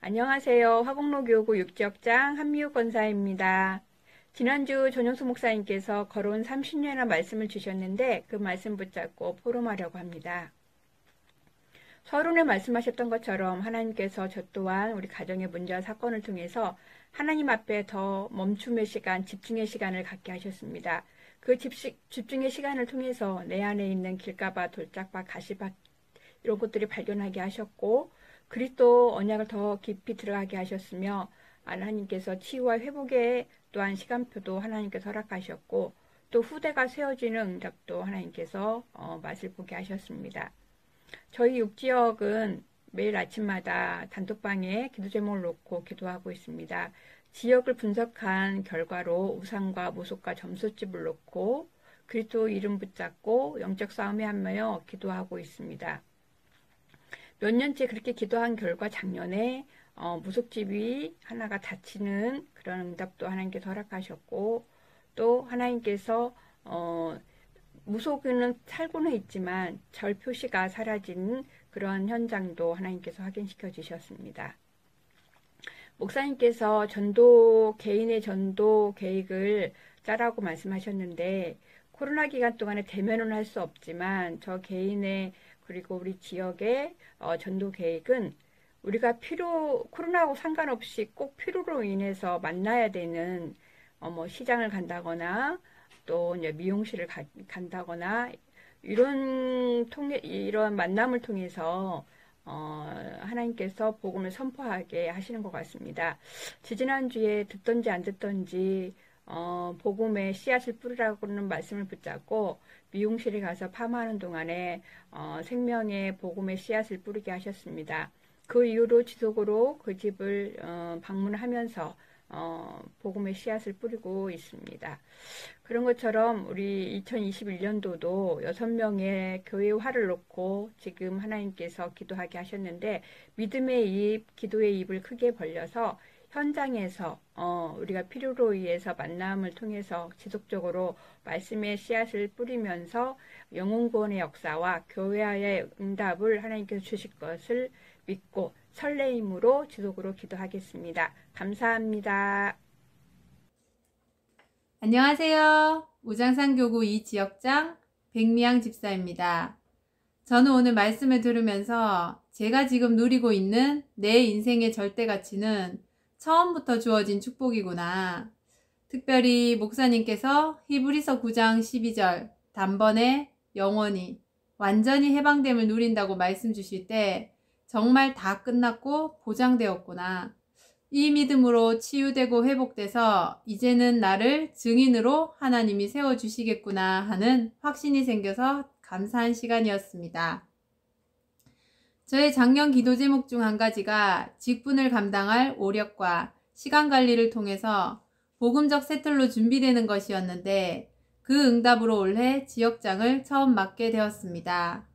안녕하세요. 화곡로 교구 육지역장 한미우 권사입니다. 지난주 전용수 목사님께서 걸어온 30년이라 말씀을 주셨는데 그 말씀 붙잡고 포럼하려고 합니다. 서론에 말씀하셨던 것처럼 하나님께서 저 또한 우리 가정의 문제와 사건을 통해서 하나님 앞에 더 멈춤의 시간, 집중의 시간을 갖게 하셨습니다. 그 집식, 집중의 시간을 통해서 내 안에 있는 길가바, 돌짝바, 가시밭 이런 것들이 발견하게 하셨고 그리스도 언약을 더 깊이 들어가게 하셨으며 하나님께서 치유와 회복에 또한 시간표도 하나님께서 허락하셨고 또 후대가 세워지는 응답도 하나님께서 어, 맛을 보게 하셨습니다. 저희 육지역은 매일 아침마다 단톡방에 기도 제목을 놓고 기도하고 있습니다. 지역을 분석한 결과로 우상과 모속과 점수집을 놓고 그리스도 이름 붙잡고 영적 싸움에 한하여 기도하고 있습니다. 몇 년째 그렇게 기도한 결과 작년에 어, 무속집이 하나가 다치는 그런 응답도 하나님께서 허락하셨고 또 하나님께서 어, 무속은 살고는 있지만 절 표시가 사라진 그런 현장도 하나님께서 확인시켜 주셨습니다. 목사님께서 전도 개인의 전도 계획을 짜라고 말씀하셨는데 코로나 기간 동안에 대면은 할 수 없지만 저 개인의 그리고 우리 지역의 어, 전도 계획은 우리가 필요 코로나하고 상관없이 꼭 필요로 인해서 만나야 되는 어, 뭐 시장을 간다거나 또 이제 미용실을 가, 간다거나 이런 통해 이런 만남을 통해서 어, 하나님께서 복음을 선포하게 하시는 것 같습니다. 지지난 주에 듣던지 안 듣던지 어, 복음의 씨앗을 뿌리라고는 말씀을 붙잡고 미용실에 가서 파마하는 동안에 어, 생명의 복음의 씨앗을 뿌리게 하셨습니다. 그 이후로 지속으로 그 집을 어, 방문하면서 어, 복음의 씨앗을 뿌리고 있습니다. 그런 것처럼 우리 2021년도도 여섯 명의 교회 화를 놓고 지금 하나님께서 기도하게 하셨는데 믿음의 입, 기도의 입을 크게 벌려서 현장에서 어, 우리가 필요로 의해서 만남을 통해서 지속적으로 말씀의 씨앗을 뿌리면서 영혼구원의 역사와 교회와의 응답을 하나님께서 주실 것을 믿고 설레임으로 지속으로 기도하겠습니다. 감사합니다. 안녕하세요. 우장산 교구 이 지역장 백미양 집사입니다. 저는 오늘 말씀을 들으면서 제가 지금 누리고 있는 내 인생의 절대 가치는 처음부터 주어진 축복이구나. 특별히 목사님께서 히브리서 9장 12절 단번에 영원히 완전히 해방됨을 누린다고 말씀 주실 때 정말 다 끝났고 보장되었구나. 이 믿음으로 치유되고 회복돼서 이제는 나를 증인으로 하나님이 세워주시겠구나 하는 확신이 생겨서 감사한 시간이었습니다. 저의 작년 기도 제목 중 한 가지가 직분을 감당할 오력과 시간 관리를 통해서 복음적 세틀로 준비되는 것이었는데 그 응답으로 올해 지역장을 처음 맡게 되었습니다.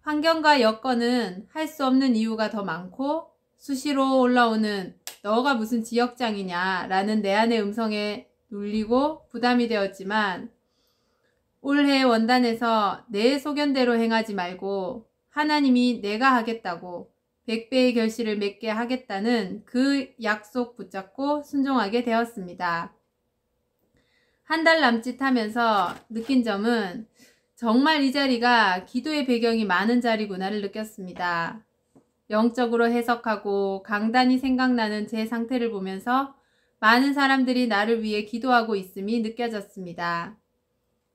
환경과 여건은 할 수 없는 이유가 더 많고 수시로 올라오는 너가 무슨 지역장이냐 라는 내 안의 음성에 눌리고 부담이 되었지만 올해 원단에서 내 소견대로 행하지 말고 하나님이 내가 하겠다고 백배의 결실을 맺게 하겠다는 그 약속 붙잡고 순종하게 되었습니다. 한 달 남짓 하면서 느낀 점은 정말 이 자리가 기도의 배경이 많은 자리구나를 느꼈습니다. 영적으로 해석하고 강단이 생각나는 제 상태를 보면서 많은 사람들이 나를 위해 기도하고 있음이 느껴졌습니다.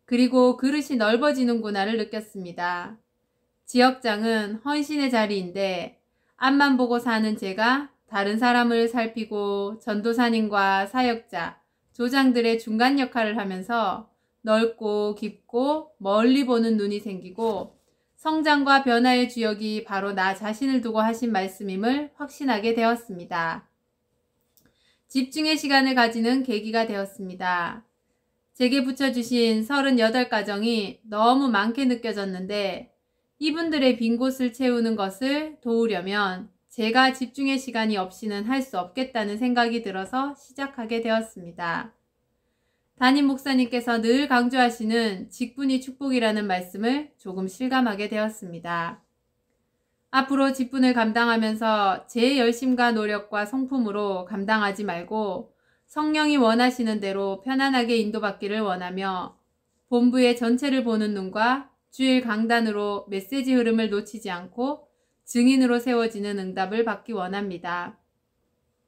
그리고 그릇이 넓어지는구나를 느꼈습니다. 지역장은 헌신의 자리인데 앞만 보고 사는 제가 다른 사람을 살피고 전도사님과 사역자, 조장들의 중간 역할을 하면서 넓고 깊고 멀리 보는 눈이 생기고 성장과 변화의 주역이 바로 나 자신을 두고 하신 말씀임을 확신하게 되었습니다. 집중의 시간을 가지는 계기가 되었습니다. 제게 붙여주신 38가정이 너무 많게 느껴졌는데 이분들의 빈 곳을 채우는 것을 도우려면 제가 집중의 시간이 없이는 할 수 없겠다는 생각이 들어서 시작하게 되었습니다. 담임 목사님께서 늘 강조하시는 직분이 축복이라는 말씀을 조금 실감하게 되었습니다. 앞으로 직분을 감당하면서 제 열심과 노력과 성품으로 감당하지 말고 성령이 원하시는 대로 편안하게 인도받기를 원하며 본부의 전체를 보는 눈과 주일 강단으로 메시지 흐름을 놓치지 않고 증인으로 세워지는 응답을 받기 원합니다.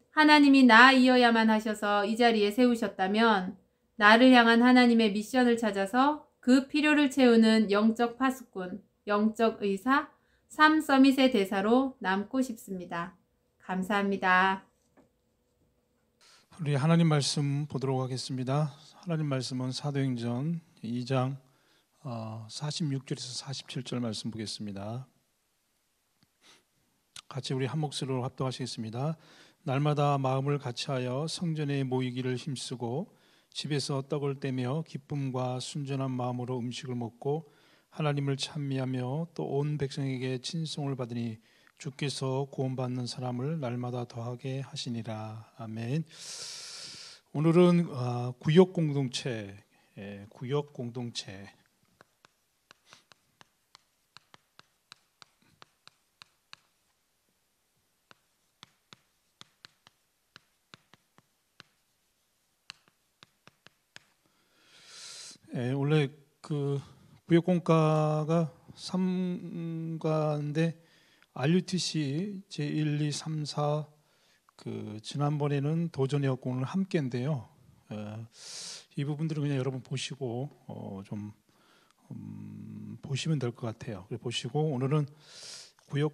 하나님이 나이어야만 하셔서 이 자리에 세우셨다면 나를 향한 하나님의 미션을 찾아서 그 필요를 채우는 영적 파수꾼, 영적 의사, 삶 서밋의 대사로 남고 싶습니다. 감사합니다. 우리 하나님 말씀 보도록 하겠습니다. 하나님 말씀은 사도행전 2장 46절에서 어, 47절 말씀 보겠습니다. 같이 우리 한 목소리로 합동하시겠습니다. 날마다 마음을 같이하여 성전에 모이기를 힘쓰고 집에서 떡을 떼며 기쁨과 순전한 마음으로 음식을 먹고 하나님을 찬미하며 또 온 백성에게 친송을 받으니 주께서 구원받는 사람을 날마다 더하게 하시니라 아멘. 오늘은 아, 구역 공동체 예, 구역 공동체 예, 원래 그 부역공과가 3과인데 RUTC 제1, 2, 3, 4 그 지난번에는 도전의었공을 함께인데요. 예, 이 부분들은 그냥 여러분 보시고 어, 좀 음, 보시면 될 것 같아요. 보시고 오늘은 구역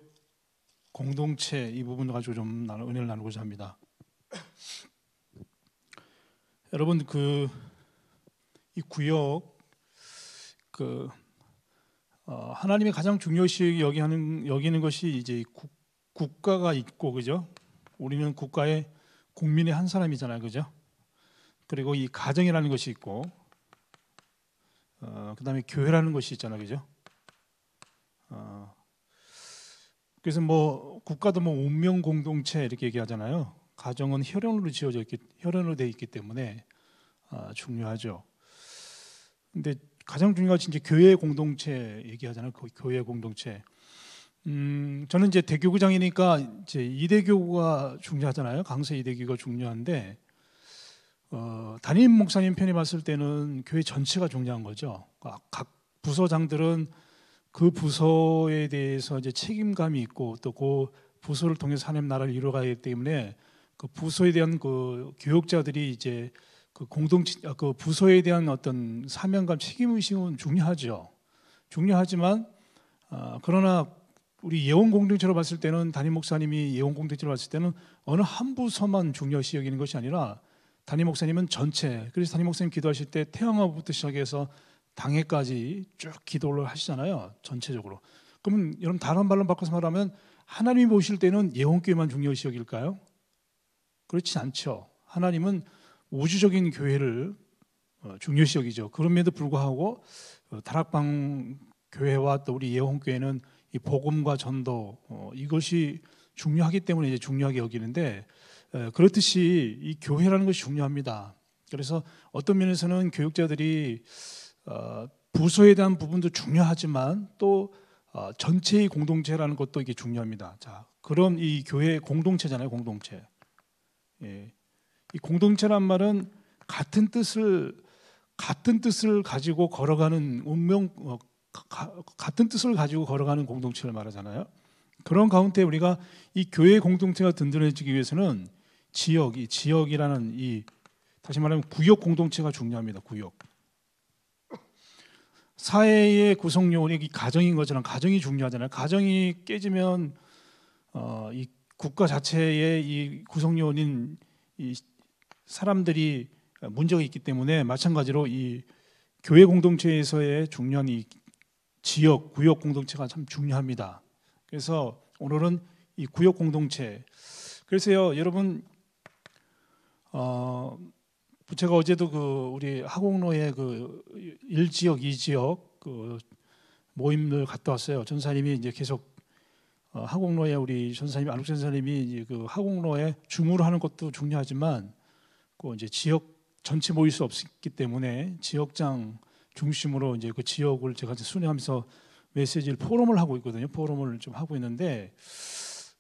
공동체 이 부분 가지고 좀 은혜를 나누고자 합니다. 여러분 그이 구역 그 어, 하나님이 가장 중요시 여기하는 여기는 것이 이제 국, 국가가 있고 그죠? 우리는 국가의 국민의 한 사람이잖아요, 그죠? 그리고 이 가정이라는 것이 있고 어, 그다음에 교회라는 것이 있잖아요, 그죠? 어, 그래서 뭐 국가도 뭐 운명 공동체 이렇게 얘기하잖아요. 가정은 혈연으로 지어져 있기 혈연으로 돼 있기 때문에 어, 중요하죠. 근데 가장 중요한 것이 이제 교회 공동체 얘기하잖아요. 그 교회 공동체. 음, 저는 이제 대교구장이니까 이제 이대교가 중요하잖아요. 강세 이대교가 중요한데 어, 담임 목사님 편에 봤을 때는 교회 전체가 중요한 거죠. 그러니까 각 부서장들은 그 부서에 대해서 이제 책임감이 있고 또 그 부서를 통해서 하나님 나라를 이루어가기 때문에 그 부서에 대한 그 교육자들이 이제 그 공동 아, 그 부서에 대한 어떤 사명감, 책임 의식은 중요하죠. 중요하지만 어, 그러나 우리 예원 공동체로 봤을 때는 담임 목사님이 예원 공동체로 봤을 때는 어느 한 부서만 중요시 여기는 것이 아니라 담임 목사님은 전체. 그래서 담임 목사님 기도하실 때 태양화부터 시작해서 당해까지 쭉 기도를 하시잖아요. 전체적으로. 그러면 여러분 다른 발로 바꿔서 말하면 하나님이 보실 때는 예원교회만 중요시 여길까요? 그렇지 않죠. 하나님은 우주적인 교회를 어, 중요시 여기죠. 그럼에도 불구하고 어, 다락방 교회와 또 우리 예원 교회는 이 복음과 전도 어, 이것이 중요하기 때문에 이제 중요하게 여기는데 그렇듯이 이 교회라는 것이 중요합니다. 그래서 어떤 면에서는 교육자들이 부서에 대한 부분도 중요하지만 또 전체의 공동체라는 것도 이게 중요합니다. 자, 그런 이 교회 공동체잖아요, 공동체. 예. 이 공동체란 말은 같은 뜻을 같은 뜻을 가지고 걸어가는 운명 어, 가, 같은 뜻을 가지고 걸어가는 공동체를 말하잖아요. 그런 가운데 우리가 이 교회 공동체가 든든해지기 위해서는 지역, 이 지역이라는 이 다시 말하면 구역 공동체가 중요합니다. 구역. 사회의 구성 요원이 가정인 것처럼 가정이 중요하잖아요. 가정이 깨지면 어, 이 국가 자체의 이 구성 요원인 이 사람들이 문제가 있기 때문에 마찬가지로 이 교회 공동체에서의 중요한 이 지역 구역 공동체가 참 중요합니다. 그래서 오늘은 이 구역 공동체. 그래서요 여러분 어, 제가 어제도 그 우리 하공로의 그일 지역 이 지역 그 모임을 갔다 왔어요. 전사님이 이제 계속 어, 하공로에 우리 전사님 안국 전사님이 이제 그 하공로에 주무를 하는 것도 중요하지만 있 이제 지역 전체 모일 수 없기 때문에 지역장 중심으로 이제 그 지역을 제가 이제 순회하면서 메시지를 포럼을 하고 있거든요. 포럼을 좀 하고 있는데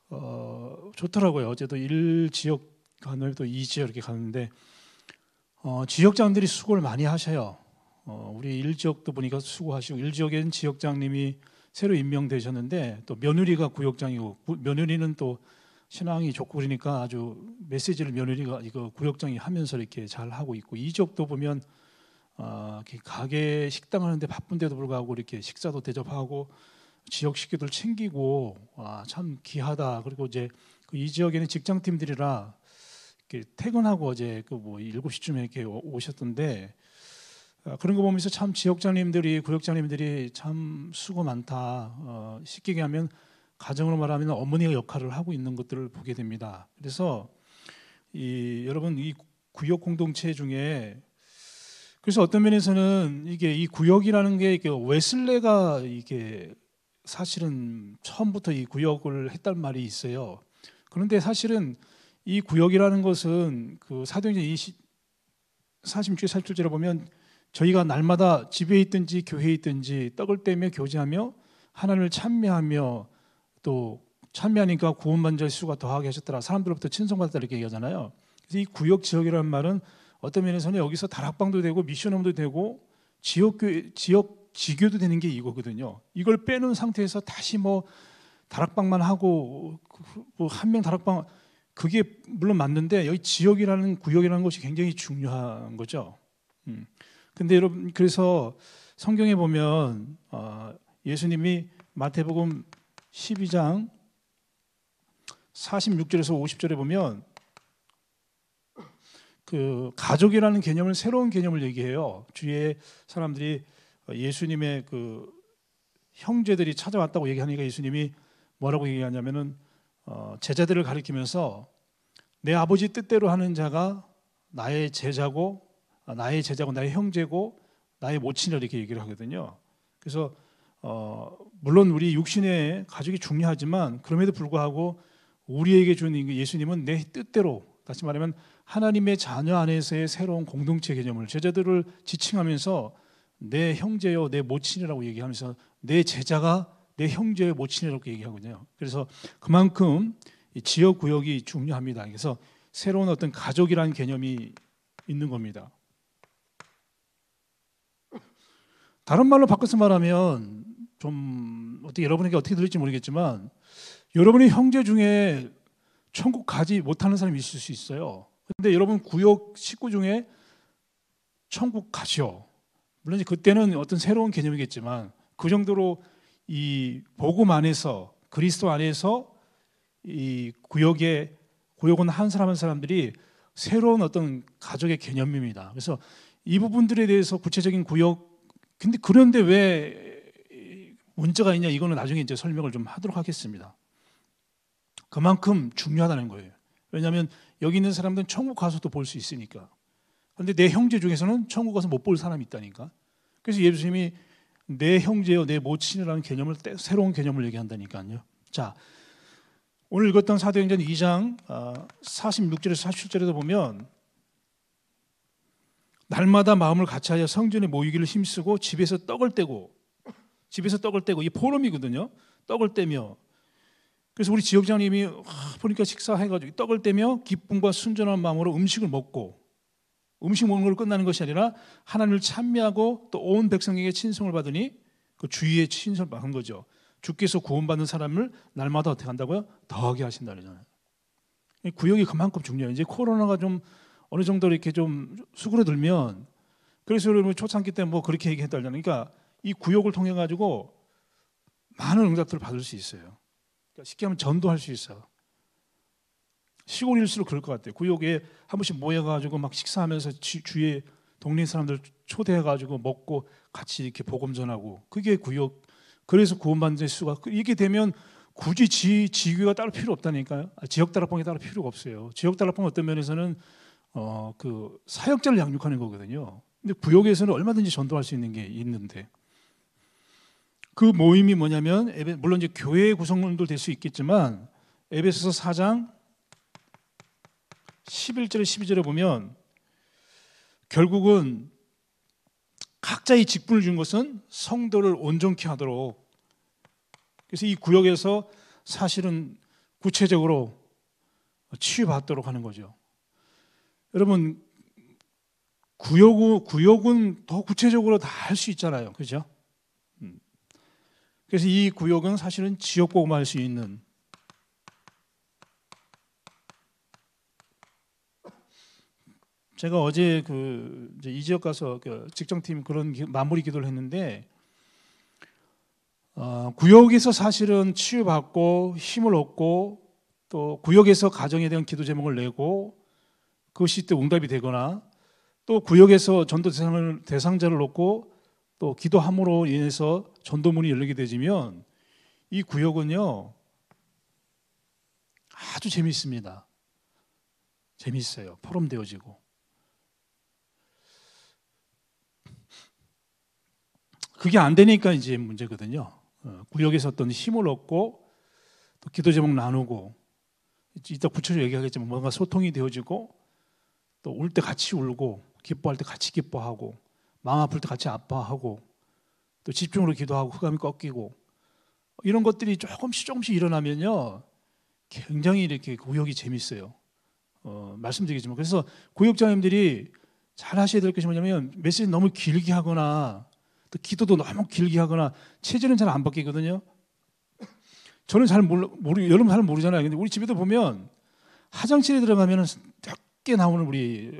어, 좋더라고요. 어제도 1 지역 간호회2 지역 이렇게 가는데 어, 지역장들이 수고를 많이 하셔요. 어, 우리 1 지역도 보니까 수고하시고 1 지역엔 지역장님이 새로 임명되셨는데 또 며느리가 구역장이고 며느리는 또 신앙이 좋고 그러니까 아주 메시지를 며느리가 이거 구역장이 하면서 이렇게 잘 하고 있고 이 지역도 보면 어, 가게 식당 하는데 바쁜데도 불구하고 이렇게 식사도 대접하고 지역 식기들 챙기고 아, 참 귀하다. 그리고 이제 그 이 지역에는 직장 팀들이라 이렇게 퇴근하고 어제 그 뭐 일곱 시쯤에 이렇게 오셨던데 아, 그런 거 보면서 참 지역장님들이 구역장님들이 참 수고 많다. 어, 시키게 하면 가정으로 말하면 어머니가 역할을 하고 있는 것들을 보게 됩니다. 그래서 이, 여러분 이 구역 공동체 중에 그래서 어떤 면에서는 이게 이 구역이라는 게 이게 웨슬레가 이게 사실은 처음부터 이 구역을 했단 말이 있어요. 그런데 사실은 이 구역이라는 것은 그 사도행전 46장 47절에 보면 저희가 날마다 집에 있든지 교회에 있든지 떡을 떼며 교제하며 하나님을 찬미하며 또 참여하니까 구원받은 자 수가 더하게 하셨더라. 사람들로부터 친송받았다 이렇게 얘기하잖아요. 그래서 이 구역 지역이라는 말은 어떤 면에서는 여기서 다락방도 되고 미션홈도 되고 지역교 회 지역 지교도 되는 게 이거거든요. 이걸 빼놓은 상태에서 다시 뭐 다락방만 하고 뭐한명 다락방 그게 물론 맞는데 여기 지역이라는 구역이라는 것이 굉장히 중요한 거죠. 음. 근데 여러분 그래서 성경에 보면 어, 예수님이 마태복음 12장 46절에서 50절에 보면 그 가족이라는 개념을 새로운 개념을 얘기해요. 주위에 사람들이 예수님의 그 형제들이 찾아왔다고 얘기하니까 예수님이 뭐라고 얘기하냐면은 어, 제자들을 가리키면서 내 아버지 뜻대로 하는 자가 나의 제자고 아, 나의 제자고 나의 형제고 나의 모친이라 이렇게 얘기를 하거든요. 그래서 어, 물론 우리 육신의 가족이 중요하지만 그럼에도 불구하고 우리에게 주는 예수님은 내 뜻대로 다시 말하면 하나님의 자녀 안에서의 새로운 공동체 개념을 제자들을 지칭하면서 내 형제요 내 모친이라고 얘기하면서 내 제자가 내 형제의 모친이라고 얘기하거든요. 그래서 그만큼 지역 구역이 중요합니다. 그래서 새로운 어떤 가족이라는 개념이 있는 겁니다. 다른 말로 바꿔서 말하면 좀 어떻게 여러분에게 어떻게 들릴지 모르겠지만 여러분의 형제 중에 천국 가지 못하는 사람이 있을 수 있어요. 근데 여러분 구역 식구 중에 천국 가시오. 물론 그때는 어떤 새로운 개념이겠지만 그 정도로 이 복음 안에서 그리스도 안에서 이 구역에 구역은 한 사람 한 사람들이 새로운 어떤 가족의 개념입니다. 그래서 이 부분들에 대해서 구체적인 구역 근데 그런데 왜 문제가 있냐 이거는 나중에 이제 설명을 좀 하도록 하겠습니다. 그만큼 중요하다는 거예요. 왜냐하면 여기 있는 사람들은 천국 가서도 볼 수 있으니까. 그런데 내 형제 중에서는 천국 가서 못 볼 사람이 있다니까. 그래서 예수님이 내 형제요, 내 모친이라는 개념을 새로운 개념을 얘기한다니까요. 자, 오늘 읽었던 사도행전 2장 46절에서 아, 47절에도 보면 날마다 마음을 같이하여 성전에 모이기를 힘쓰고 집에서 떡을 떼고 집에서 떡을 떼고 이 포럼이거든요. 떡을 떼며 그래서 우리 지역장님이 아, 보니까 식사해가지고 떡을 떼며 기쁨과 순전한 마음으로 음식을 먹고 음식 먹는 걸로 끝나는 것이 아니라 하나님을 찬미하고 또 온 백성에게 친송을 받으니 그 주위에 친송을 받은 거죠. 주께서 구원받는 사람을 날마다 어떻게 한다고요? 더하게 하신다잖아요. 구역이 그만큼 중요해요. 이제 코로나가 좀 어느 정도 이렇게 좀 수그러들면 그래서 여러분 초창기 때 뭐 그렇게 얘기했다잖아요. 그러니까 이 구역을 통해 가지고 많은 응답들을 받을 수 있어요. 그러니까 쉽게 하면 전도할 수 있어. 시골일수록 그럴 것 같아요. 구역에 한 번씩 모여가지고 막 식사하면서 주, 위에 동네 사람들 초대해가지고 먹고 같이 이렇게 복음 전하고 그게 구역. 그래서 구원받는 수가 그 이렇게 되면 굳이 지 지교가 따로 필요 없다니까요. 아, 지역 다라방이 따로 필요가 없어요. 지역 다락방 어떤 면에서는 어, 그 사역자를 양육하는 거거든요. 근데 구역에서는 얼마든지 전도할 수 있는 게 있는데 그 모임이 뭐냐면 물론 이제 교회의 구성원도 될 수 있겠지만 에베소서 4장 11절 12절에 보면 결국은 각자의 직분을 준 것은 성도를 온전케 하도록 그래서 이 구역에서 사실은 구체적으로 치유받도록 하는 거죠. 여러분 구역은, 구역은 더 구체적으로 다 할 수 있잖아요. 그죠? 그래서 이 구역은 사실은 지역고구마할수 있는 제가 어제 그이 지역 가서 그직장팀 그런 기, 마무리 기도를 했는데 어, 구역에서 사실은 치유받고 힘을 얻고 또 구역에서 가정에 대한 기도 제목을 내고 그것이 또 응답이 되거나 또 구역에서 전도 대상을 대상자를 놓고 또 기도함으로 인해서 전도문이 열리게 되지면 이 구역은요 아주 재미있습니다. 재미있어요. 포럼되어지고 그게 안 되니까 이제 문제거든요. 어, 구역에서 어떤 힘을 얻고 또 기도 제목 나누고 이따 구체적으로 얘기하겠지만 뭔가 소통이 되어지고 또 울 때 같이 울고 기뻐할 때 같이 기뻐하고 마음 아플 때 같이 아파하고 또 집중으로 기도하고 흑암이 꺾이고 이런 것들이 조금씩 조금씩 일어나면요 굉장히 이렇게 구역이 재밌어요. 어, 말씀드리겠지만 그래서 구역장님들이 잘 하셔야 될 것이 뭐냐면 메시지 너무 길게 하거나 또 기도도 너무 길게 하거나 체질은 잘 안 바뀌거든요. 저는 잘 몰라, 모르, 여러분 잘 모르잖아요. 근데 우리 집에도 보면 화장실에 들어가면 은 작게 나오는 우리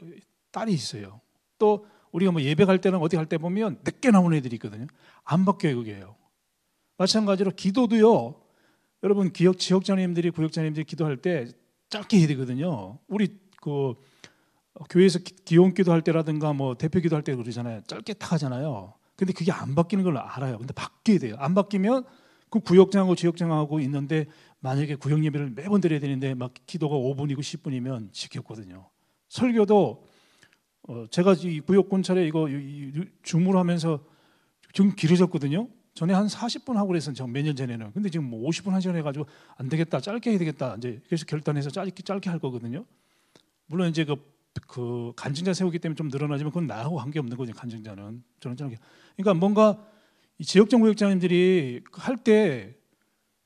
딸이 있어요. 또 우리가 뭐 예배 갈 때는 어디 갈 때 보면 늦게 나오는 애들이 있거든요. 안 바뀌어요, 그게요. 마찬가지로 기도도요. 여러분 기역 지역자님들이 구역자님들이 기도할 때 짧게 해야 되거든요. 우리 그 교회에서 기원 기도할 때라든가 뭐 대표 기도할 때 그러잖아요. 짧게 다 하잖아요. 근데 그게 안 바뀌는 걸 알아요. 근데 바뀌어야 돼요. 안 바뀌면 그 구역장하고 지역장하고 있는데 만약에 구역 예배를 매번 드려야 되는데 막 기도가 5분이고 10분이면 지켰거든요 설교도 어, 제가 이구역 검찰에 이거 주무를 하면서 지금 길어졌거든요. 전에 한 40분 하고 그랬었죠. 몇년 전에는. 근데 지금 뭐 50분 한 시간 해가지고 안 되겠다, 짧게 해야 되겠다. 이제 그래서 결단해서 짧게 짧게 할 거거든요. 물론 이제 그, 그 간증자 세우기 때문에 좀 늘어나지만 그건 나하고 관계 없는 거죠. 간증자는 저는 짧게. 그러니까 뭔가 지역 정부역장님들이 할 때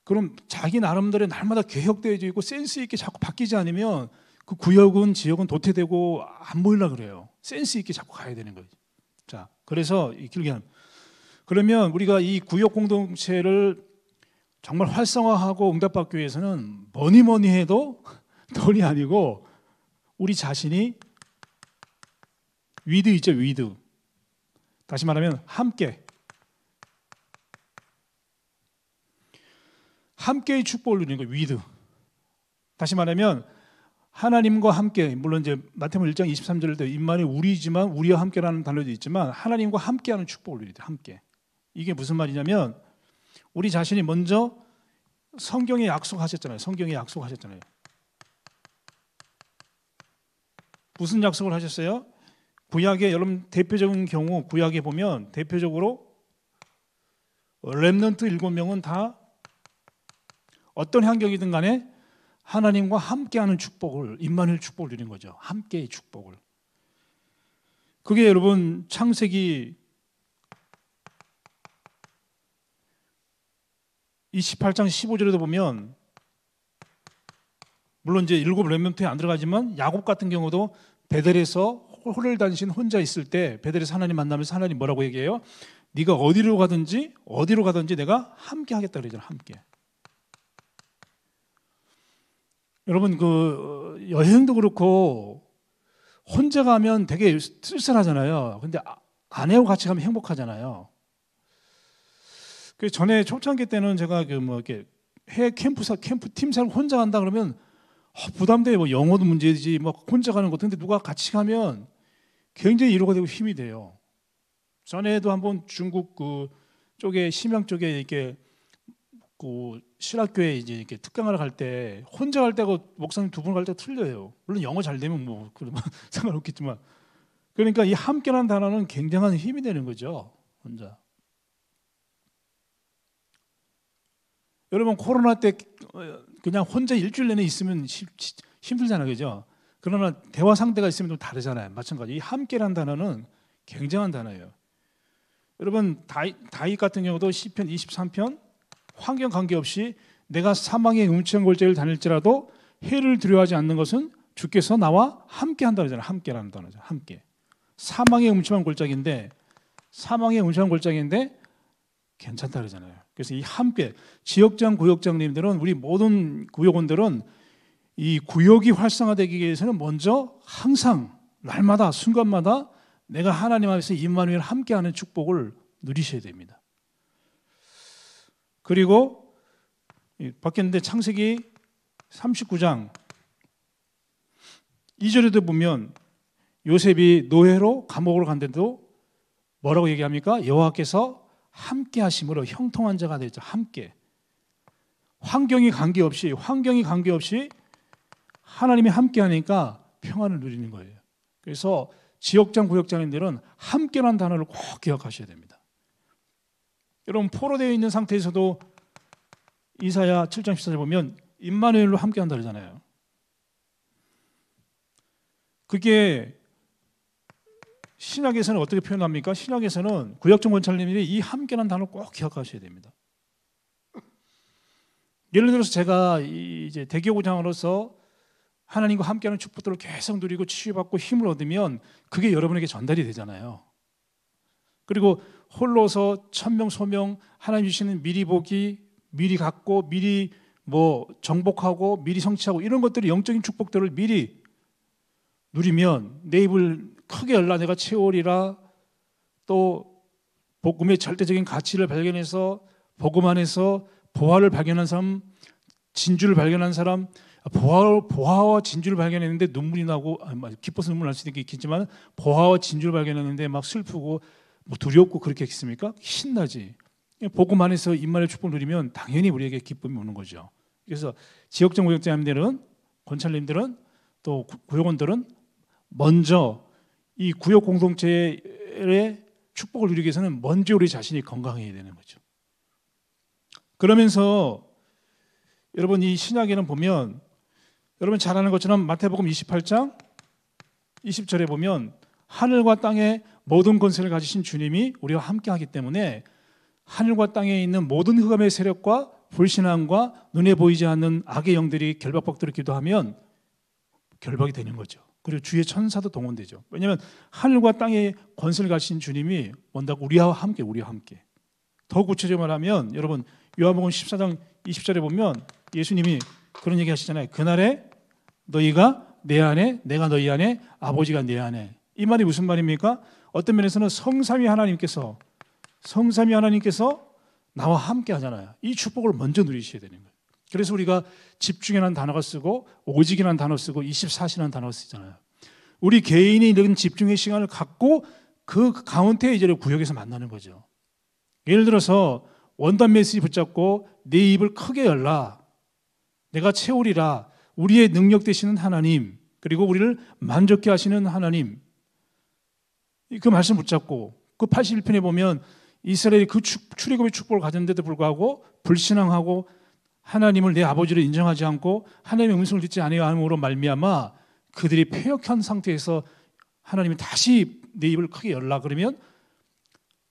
그럼 자기 나름대로 날마다 개혁되어져 있고 센스 있게 자꾸 바뀌지 않으면 그 구역은 지역은 도태되고 안 보일라 그래요. 센스 있게 자꾸 가야 되는 거죠. 자, 그래서 길게 하면 그러면 우리가 이 구역 공동체를 정말 활성화하고 응답받기 위해서는 뭐니 뭐니 해도 돈이 아니고 우리 자신이 위드 있죠, 위드. 다시 말하면 함께 함께의 축복을 누리는 거 위드. 다시 말하면 하나님과 함께 물론 이제 마태복음 1장 23절에도 인만이 우리지만 우리와 함께라는 단어도 있지만 하나님과 함께하는 축복을 누리다 함께 이게 무슨 말이냐면 우리 자신이 먼저 성경에 약속하셨잖아요 성경에 약속하셨잖아요 무슨 약속을 하셨어요? 구약의 여러분 대표적인 경우 구약에 보면 대표적으로 렘넌트 일곱 명은 다 어떤 환경이든 간에 하나님과 함께하는 축복을 임마누엘 축복을 누린 거죠. 함께의 축복을. 그게 여러분 창세기 28장 15절에도 보면 물론 이제 일곱 레멘트에 안 들어가지만 야곱 같은 경우도 베델에서 호을 단신 혼자 있을 때 베델에서 하나님 만나면서 하나님 뭐라고 얘기해요? 네가 어디로 가든지 어디로 가든지 내가 함께 하겠다 그러잖아 함께. 여러분 그 여행도 그렇고 혼자 가면 되게 쓸쓸하잖아요. 근데 아, 아내하 같이 가면 행복하잖아요. 그 전에 초창기 때는 제가 그뭐 이렇게 해외 캠프사 캠프 팀사를 혼자 간다 그러면 어, 부담돼 뭐 영어도 문제지 뭐 혼자 가는 것 근데 누가 같이 가면 굉장히 위로가 되고 힘이 돼요. 전에도 한번 중국 그 쪽에 심양 쪽에 이렇게 있고 신학교에 이제 이렇게 특강을 갈 때 혼자 갈 때고 목사님 두 분 갈때 틀려요. 물론 영어 잘 되면 뭐 그러면 상관없겠지만 그러니까 이 함께라는 단어는 굉장한 힘이 되는 거죠. 혼자. 여러분 코로나 때 그냥 혼자 일주일 내내 있으면 힘들잖아요. 그죠? 그러나 대화 상대가 있으면 좀 다르잖아요. 마찬가지. 이 함께라는 단어는 굉장한 단어예요. 여러분 다윗, 같은 경우도 시편 23편 환경 관계없이 내가 사망의 음침한 골짜기를 다닐지라도 해를 두려워하지 않는 것은 주께서 나와 함께 한다는 거잖아요. 함께라는 단어죠. 함께. 사망의 음침한 골짜기인데 사망의 음침한 골짜기인데 괜찮다 그러잖아요. 그래서 이 함께 지역장 구역장님들은 우리 모든 구역원들은 이 구역이 활성화되기 위해서는 먼저 항상 날마다 순간마다 내가 하나님 앞에서 임마누엘 함께하는 축복을 누리셔야 됩니다. 그리고 바뀌었는데 창세기 39장 2절에도 보면 요셉이 노예로 감옥으로 간데도 뭐라고 얘기합니까? 여호와께서 함께 하심으로 형통한 자가 되죠. 함께. 환경이 관계없이 환경이 관계없이 하나님이 함께 하니까 평안을 누리는 거예요. 그래서 지역장 구역장님들은 함께란 단어를 꼭 기억하셔야 됩니다. 여러분 포로 되어 있는 상태에서도 이사야 7장 14절 보면 임마누엘로 함께 한다 그러잖아요. 그게 신약에서는 어떻게 표현합니까? 신약에서는 구약적 권찰님이이 함께란 단어 꼭 기억하셔야 됩니다. 예를 들어서 제가 이제 대교구장으로서 하나님과 함께하는 축복들을 계속 누리고 치유받고 힘을 얻으면 그게 여러분에게 전달이 되잖아요. 그리고 홀로서 천명 소명 하나님 주시는 미리 보기, 미리 갖고 미리 뭐 정복하고 미리 성취하고 이런 것들이 영적인 축복들을 미리 누리면 내 입을 크게 열라 내가 채우리라 또 복음의 절대적인 가치를 발견해서 복음 안에서 보화를 발견한 사람, 진주를 발견한 사람, 보화, 보화와 진주를 발견했는데 눈물이 나고 아니, 뭐 기뻐서 눈물 날 수도 있겠지만 보화와 진주를 발견했는데 막 슬프고 뭐 두렵고 그렇게했습니까 신나지. 복음 안에서 임마의 축복을 누리면 당연히 우리에게 기쁨이 오는 거죠. 그래서 지역장 구역장님들은 권찰님들은 또 구역원들은 먼저 이 구역 공동체의 축복을 누리기 위해서는 먼저 우리 자신이 건강해야 되는 거죠. 그러면서 여러분 이 신약에는 보면 여러분 잘 아는 것처럼 마태복음 28장 20절에 보면 하늘과 땅에 모든 권세를 가지신 주님이 우리와 함께하기 때문에 하늘과 땅에 있는 모든 흑암의 세력과 불신앙과 눈에 보이지 않는 악의 영들이 결박박들을 기도하면 결박이 되는 거죠. 그리고 주의 천사도 동원되죠. 왜냐하면 하늘과 땅의 권세를 가신 주님이 온다 우리와 함께 우리와 함께. 더 구체적으로 말하면 여러분 요한복음 14장 20절에 보면 예수님이 그런 얘기 하시잖아요. 그날에 너희가 내 안에 내가 너희 안에 아버지가 내 안에 이 말이 무슨 말입니까? 어떤 면에서는 성삼위 하나님께서 성삼위 하나님께서 나와 함께 하잖아요. 이 축복을 먼저 누리셔야 되는 거예요. 그래서 우리가 집중이라는 단어가 쓰고 오직이라는 단어 쓰고 24시라는 단어 쓰잖아요. 우리 개인이 이런 집중의 시간을 갖고 그 가운데 이제 구역에서 만나는 거죠. 예를 들어서 원단 메시지 붙잡고 내 입을 크게 열라. 내가 채우리라. 우리의 능력 되시는 하나님, 그리고 우리를 만족케 하시는 하나님, 그 말씀 붙잡고 그 81편에 보면 이스라엘이 그 출애굽의 축복을 가졌는데도 불구하고 불신앙하고 하나님을 내 아버지로 인정하지 않고 하나님의 음성을 듣지 아니함으로 말미암아 그들이 폐역한 상태에서 하나님이 다시 내 입을 크게 열라 그러면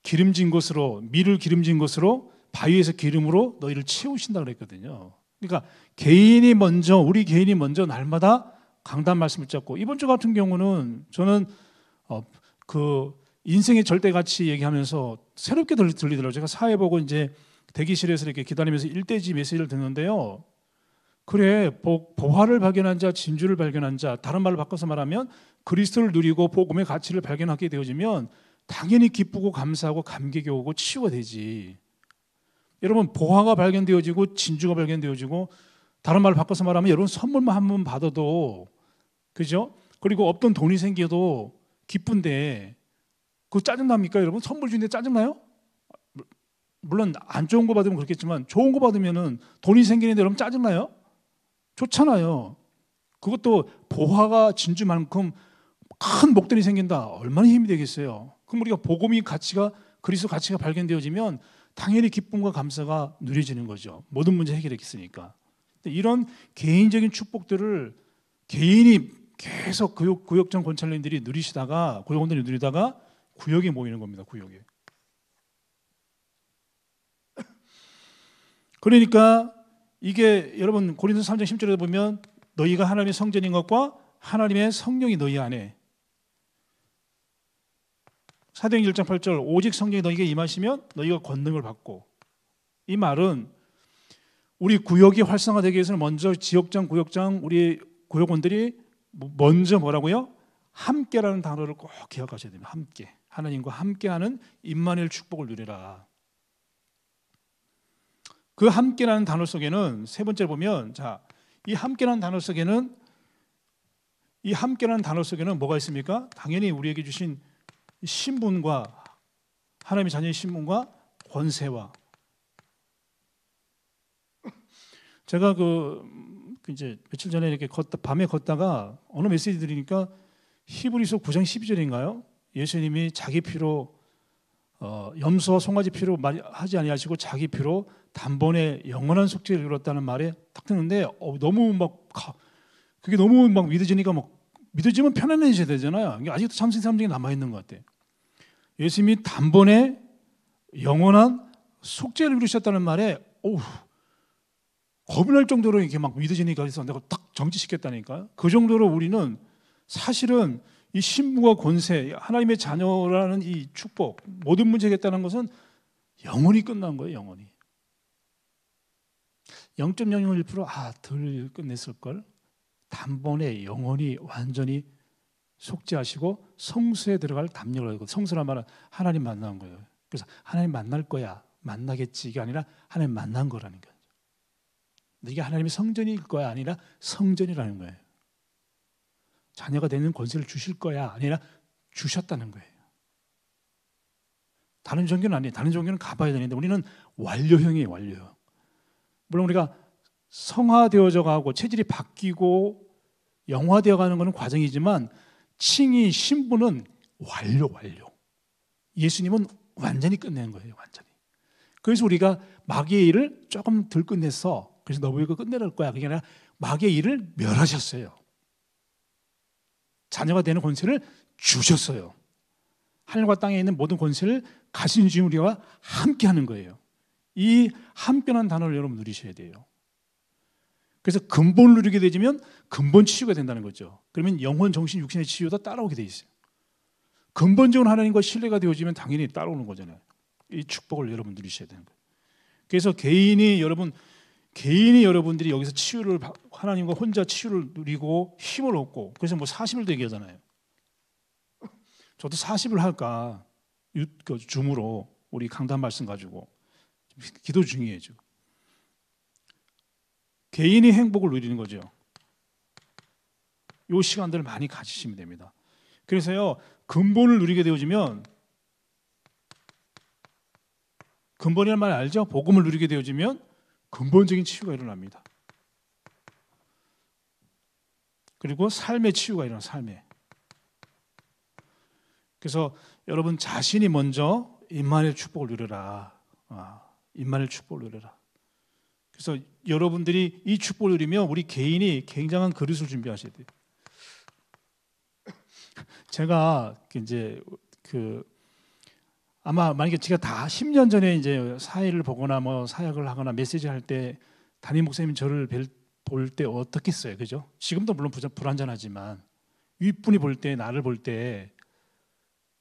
기름진 것으로 밀을 기름진 것으로 바위에서 기름으로 너희를 채우신다 그랬거든요. 그러니까 개인이 먼저 우리 개인이 먼저 날마다 강단 말씀을 잡고 이번 주 같은 경우는 저는 어, 그 인생의 절대 가치 얘기하면서 새롭게 들리, 들리더라고요. 제가 사회 보고 이제 대기실에서 이렇게 기다리면서 일대지 메시지를 듣는데요. 그래 보, 화를 발견한 자 진주를 발견한 자 다른 말로 바꿔서 말하면 그리스도를 누리고 복음의 가치를 발견하게 되어지면 당연히 기쁘고 감사하고 감격이 오고 치유가 되지 여러분 보화가 발견되어지고 진주가 발견되어지고 다른 말로 바꿔서 말하면 여러분 선물만 한 번 받아도 그죠? 그리고 없던 돈이 생겨도 기쁜데 그거 짜증납니까 여러분? 선물 주는데 짜증나요? 물론 안 좋은 거 받으면 그렇겠지만 좋은 거받으면 돈이 생기는데 여러분 짜증나요? 좋잖아요. 그것도 보화가 진주만큼 큰 목돈이 생긴다. 얼마나 힘이 되겠어요. 그럼 우리가 복음이 가치가 그리스도 가치가 발견되어지면 당연히 기쁨과 감사가 누려지는 거죠. 모든 문제 해결했으니까. 이런 개인적인 축복들을 개인이 계속 구역, 구역장 권찰님들이 누리시다가 구역원들이 누리다가 구역이 모이는 겁니다. 구역에. 그러니까 이게 여러분 고린도 3장 10절에 보면 너희가 하나님의 성전인 것과 하나님의 성령이 너희 안에 사도행 1장 8절 오직 성령이 너희에게 임하시면 너희가 권능을 받고 이 말은 우리 구역이 활성화되기 위해서는 먼저 지역장 구역장 우리 구역원들이 뭐, 먼저 뭐라고요? 함께라는 단어를 꼭 기억하셔야 됩니다. 함께. 하나님과 함께하는 임마누 축복을 누리라. 그 함께라는 단어 속에는 세 번째 보면 자, 이 함께라는 단어 속에는 이 함께라는 단어 속에는 뭐가 있습니까? 당연히 우리에게 주신 신분과 하나님의 자녀의 신분과 권세와 제가 그그 이제 며칠 전에 이렇게 걷다, 밤에 걷다가 어느 메시지 들으니까 히브리서 9장 12절인가요? 예수님이 자기 피로 어, 염소와 송아지 피로 하지 아니하시고 자기 피로 단번에 영원한 속죄를 이뤘다는 말에 딱 듣는데 어, 너무 막 그게 너무 막 믿어지니까 막 믿어지면 편안해져야 되잖아요. 아직도 참신삼 중에 남아 있는 것 같아. 예수님이 단번에 영원한 속죄를 이루셨다는 말에 어우 겁이 날 정도로 이렇게 막 믿어지니까 그래서 내가 딱 정지시켰다니까. 그 정도로 우리는 사실은 이 신부와 권세, 하나님의 자녀라는 이 축복, 모든 문제겠다는 것은 영원히 끝난 거예요, 영원히. 0.001% 아, 덜 끝냈을걸? 단번에 영원히 완전히 속죄하시고 성수에 들어갈 담력을 가고 성수란 말은 하나님 만난 거예요. 그래서 하나님 만날 거야, 만나겠지 이게 아니라 하나님 만난 거라는 거예요. 이게 하나님의 성전일 거야 아니라 성전이라는 거예요. 자녀가 되는 권세를 주실 거야 아니라 주셨다는 거예요. 다른 종교는 아니에요. 다른 종교는 가봐야 되는데 우리는 완료형이에요. 완료형. 물론 우리가 성화되어져 가고 체질이 바뀌고 영화되어 가는 것은 과정이지만 칭이 신부는 완료 완료. 예수님은 완전히 끝낸 거예요. 완전히. 그래서 우리가 마귀의 일을 조금 덜 끝내서 그래서 너 보이고 끝내놓을 거야. 그게 아니라 마귀의 일을 멸하셨어요. 자녀가 되는 권세를 주셨어요. 하늘과 땅에 있는 모든 권세를 가신 주 우리와 함께 하는 거예요. 이 한편한 단어를 여러분 누리셔야 돼요. 그래서 근본 누리게 되면 근본 치유가 된다는 거죠. 그러면 영혼, 정신, 육신의 치유도 따라오게 돼 있어요. 근본적으로 하나님과 신뢰가 되어지면 당연히 따라오는 거잖아요. 이 축복을 여러분 누리셔야 되는 거예요. 그래서 개인이 여러분 개인이 여러분들이 여기서 치유를 하나님과 혼자 치유를 누리고 힘을 얻고 그래서 뭐 40을 얘기하잖아요. 저도 40을 할까 유, 그 줌으로 우리 강단 말씀 가지고 기도 중이에요 지금. 개인이 행복을 누리는 거죠. 요 시간들을 많이 가지시면 됩니다. 그래서요 근본을 누리게 되어지면 근본이란 말 알죠? 복음을 누리게 되어지면 근본적인 치유가 일어납니다. 그리고 삶의 치유가 일어나 삶에. 그래서 여러분 자신이 먼저 인만의 축복을 누려라. 아, 인만의 축복을 누려라. 그래서 여러분들이 이 축복을 누리며 우리 개인이 굉장한 그릇을 준비하셔야 돼요. 제가 이제 그 아마 만약에 제가 다 10년 전에 이제 사회를 보거나 뭐 사역을 하거나 메시지 할때 담임 목사님 저를 볼 때 어떻겠어요, 그죠? 지금도 물론 불안전하지만 윗분이 볼 때 나를 볼 때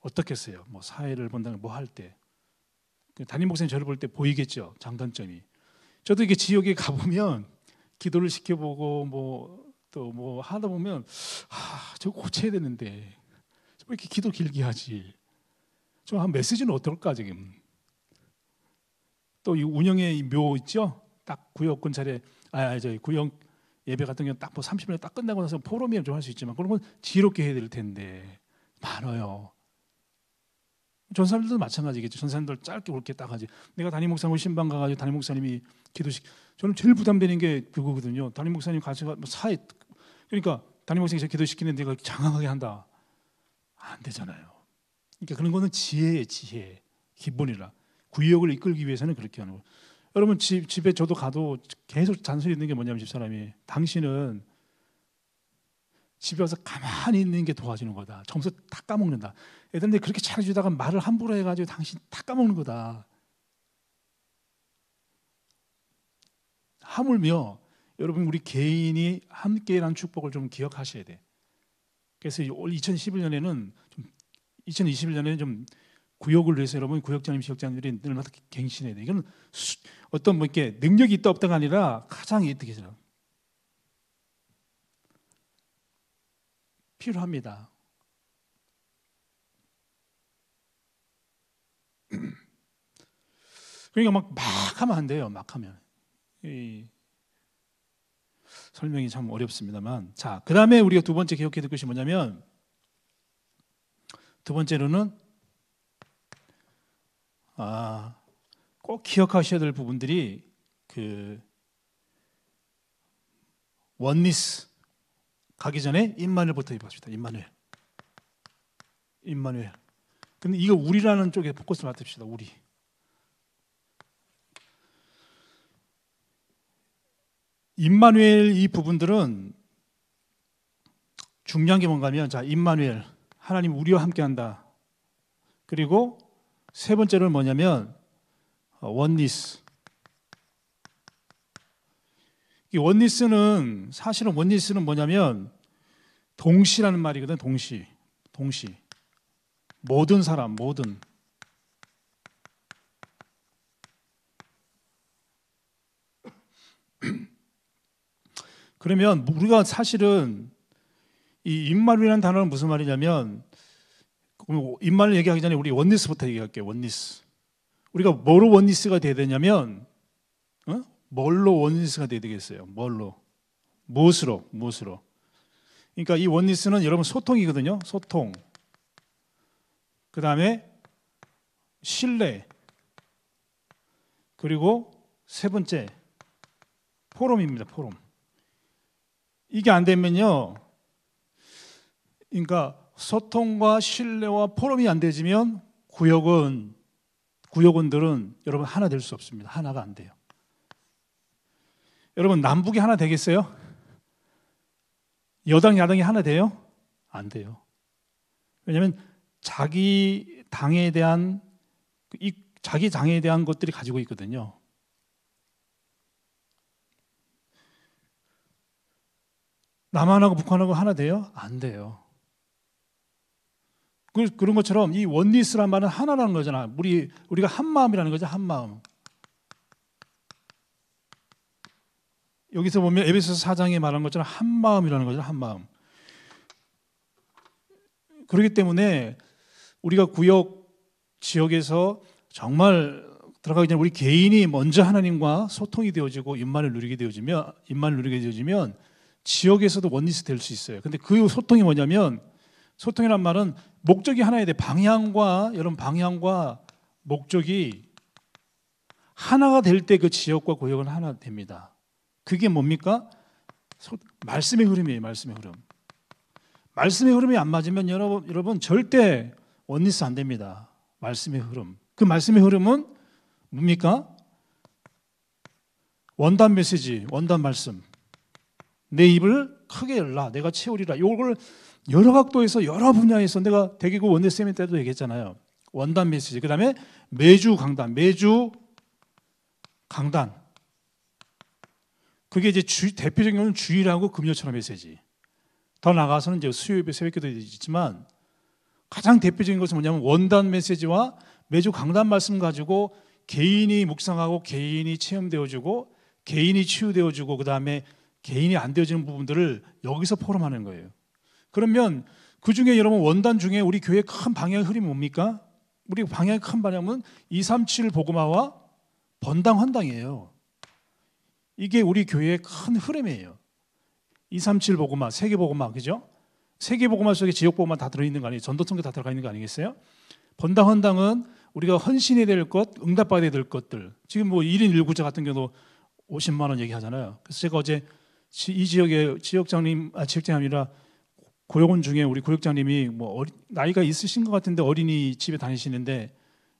어떻겠어요? 뭐 사회를 본다는 뭐할 때. 그 담임 목사님 저를 볼 때 보이겠죠 장단점이. 저도 이게 지역에 가 보면 기도를 시켜보고 뭐 또뭐 뭐 하다 보면 아저 거 고쳐야 되는데 왜 이렇게 기도 길게 하지? 좀한 메시지는 어떨까 지금 또 이 운영의 묘 있죠 딱 구역 군찰에 아저 아, 구역 예배 같은 경우 딱뭐 30분 딱 끝나고 나서 포럼이 좀할수 있지만 그런 건 지롭게 해야 될 텐데 많아요. 전사님들도 마찬가지겠죠. 전사님들 짧게 굵게 딱 하지. 내가 담임 목사님 신방 가가지고 담임 목사님이 기도식. 저는 제일 부담되는 게 그거거든요. 담임 목사님 같이 뭐 사회 그러니까 담임 목사님이 기도시키는 내가 장황하게 한다. 안 되잖아요. 그러니까 그런 거는 지혜의 지혜 기본이라 구역을 이끌기 위해서는 그렇게 하는 거. 여러분 집 집에 저도 가도 계속 잔소리 있는 게 뭐냐면 집사람이 당신은 집에 와서 가만히 있는 게 도와주는 거다. 점수 다 까먹는다. 애들한테 그렇게 잘해주다가 말을 함부로 해가지고 당신 다 까먹는 거다. 하물며 여러분 우리 개인이 함께라는 축복을 좀 기억하셔야 돼. 그래서 올 2011년에는 좀 2021년에 좀 구역을 위해서 여러분 구역장님, 지역장님들이 늘마다 갱신해야 돼. 이건 수, 어떤 뭐 이렇게 능력이 있다 없다가 아니라 가장 이득이죠. 필요합니다. 그러니까 막, 막 하면 안 돼요. 막 하면. 이, 설명이 참 어렵습니다만. 자, 그 다음에 우리가 두 번째 기억해 둘 것이 뭐냐면 두 번째로는 아, 꼭 기억하셔야 될 부분들이 그 원리스 가기 전에 임마늘부터 입었습니다. 임마늘. 임마늘. 근데 이거 우리라는 쪽에 포커스를 맞춥시다. 우리. 임마누엘 이 부분들은 중요한 게 뭔가 하면 자, 임마누엘 하나님 우리와 함께한다. 그리고 세 번째로는 뭐냐면 원리스. 어, 이 원리스는 사실은 원리스는 뭐냐면 동시라는 말이거든. 동시, 동시. 모든 사람, 모든. 그러면 우리가 사실은 이임말이라는 단어는 무슨 말이냐면 임말을 얘기하기 전에 우리 원리스부터 얘기할게요. 원리스. 우리가 뭐로 원리스가 돼야 되냐면 어? 뭘로 원리스가 돼야 되겠어요? 뭘로? 무엇으로? 무엇으로? 그러니까 이 원리스는 여러분 소통이거든요. 소통. 그 다음에 신뢰. 그리고 세 번째 포럼입니다. 포럼. 이게 안 되면요. 그러니까 소통과 신뢰와 포럼이 안 되지면 구역은 구역원들은 여러분 하나 될 수 없습니다. 하나가 안 돼요. 여러분 남북이 하나 되겠어요? 여당 야당이 하나 돼요? 안 돼요. 왜냐하면 자기 당에 대한 이 자기 당에 대한 것들이 가지고 있거든요. 남한하고 북한하고 하나 돼요? 안 돼요. 그, 그런 것처럼 이 원리스란 말은 하나라는 거잖아. 우리 우리가 한 마음이라는 거죠. 한 마음. 여기서 보면 에베소서 사장이 말한 것처럼 한 마음이라는 거죠. 한 마음. 그렇기 때문에 우리가 구역 지역에서 정말 들어가기 전에 우리 개인이 먼저 하나님과 소통이 되어지고 입만을 누리게 되어지면 입만을 누리게 되어지면 지역에서도 원리스 될 수 있어요. 근데 그 소통이 뭐냐면 소통이란 말은 목적이 하나에 대해 방향과 여러분 방향과 목적이 하나가 될 때 그 지역과 구역은 하나 됩니다. 그게 뭡니까? 소, 말씀의 흐름이에요. 말씀의 흐름. 말씀의 흐름이 안 맞으면 여러분 여러분 절대 원리스 안 됩니다. 말씀의 흐름. 그 말씀의 흐름은 뭡니까? 원단 메시지, 원단 말씀. 내 입을 크게 열라. 내가 채우리라. 요걸 여러 각도에서 여러 분야에서 내가 대기구 원내 세미 때도 얘기했잖아요. 원단 메시지. 그 다음에 매주 강단, 매주 강단. 그게 이제 주, 대표적인 건 주일하고 금요처럼 메시지. 더 나가서는 이제 수요일에 새벽기도 있지만 가장 대표적인 것은 뭐냐면 원단 메시지와 매주 강단 말씀 가지고 개인이 묵상하고 개인이 체험되어주고 개인이 치유되어주고 그 다음에 개인이 안 되어지는 부분들을 여기서 포럼하는 거예요. 그러면 그 중에 여러분 원단 중에 우리 교회 큰 방향 흐름이 뭡니까? 우리 방향 큰 방향은 237 복음화와 번당 헌당이에요. 이게 우리 교회의 큰 흐름이에요. 237 복음화, 세계 복음화 그죠? 세계 복음화 속에 지역 복음화 다 들어 있는 거 아니에요? 전도통계 다 들어가 있는 거 아니겠어요? 번당 헌당은 우리가 헌신해야 될 것, 응답받아야 될 것들. 지금 뭐 1인 1구자 같은 경우도 50만 원 얘기하잖아요. 그래서 제가 어제 이 지역의 지역장님 아 지역장이 아니라 고용원 중에 우리 고역장님이 뭐 어리, 나이가 있으신 것 같은데 어린이 집에 다니시는데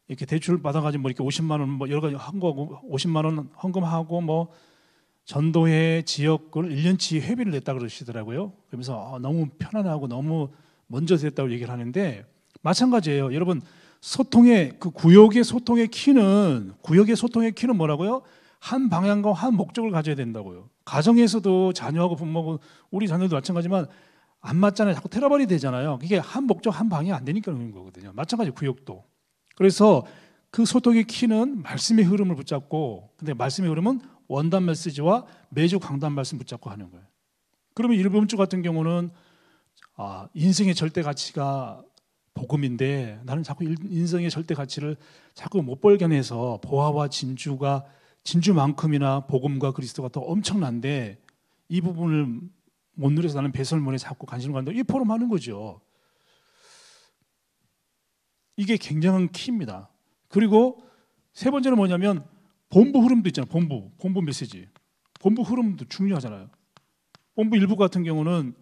이렇게 대출 받아가지고 뭐 이렇게 오십만원뭐 여러 가지 한 거고 오십만원 헌금하고 뭐 전도회 지역을 일년치 회비를 냈다 그러시더라고요. 그러면서 어, 너무 편안하고 너무 먼저 됐다고 얘기를 하는데 마찬가지예요. 여러분 소통의 그 구역의 소통의 키는 구역의 소통의 키는 뭐라고요? 한 방향과 한 목적을 가져야 된다고요. 가정에서도 자녀하고 부모하고 우리 자녀도 마찬가지지만 안 맞잖아요. 자꾸 테러발이 되잖아요. 이게 한 목적 한 방이 향안 되니까 그런 거거든요. 마찬가지 구역도. 그래서 그 소통의 키는 말씀의 흐름을 붙잡고 근데 말씀의 흐름은 원단 메시지와 매주 강단 말씀 붙잡고 하는 거예요. 그러면 일본주 같은 경우는 아, 인생의 절대 가치가 복음인데 나는 자꾸 인생의 절대 가치를 자꾸 못 발견해서 보화와 진주가 진주만큼이나 복음과 그리스도가 더 엄청난데 이 부분을 못 누려서 나는 배설물에 자꾸 관심을 갖는다. 이 포럼하는 거죠. 이게 굉장한 키입니다. 그리고 세 번째는 뭐냐면 본부 흐름도 있잖아요. 본부, 본부 메시지. 본부 흐름도 중요하잖아요. 본부 일부 같은 경우는